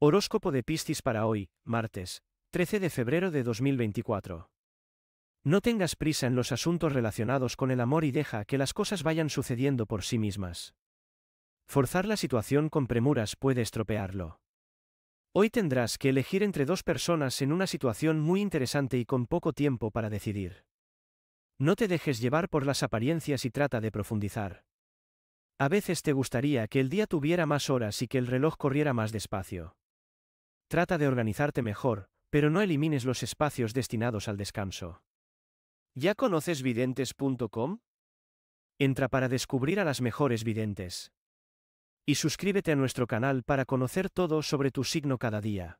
Horóscopo de Piscis para hoy, martes, 13 de febrero de 2024. No tengas prisa en los asuntos relacionados con el amor y deja que las cosas vayan sucediendo por sí mismas. Forzar la situación con premuras puede estropearlo. Hoy tendrás que elegir entre dos personas en una situación muy interesante y con poco tiempo para decidir. No te dejes llevar por las apariencias y trata de profundizar. A veces te gustaría que el día tuviera más horas y que el reloj corriera más despacio. Trata de organizarte mejor, pero no elimines los espacios destinados al descanso. ¿Ya conoces videntes.com? Entra para descubrir a las mejores videntes. Y suscríbete a nuestro canal para conocer todo sobre tu signo cada día.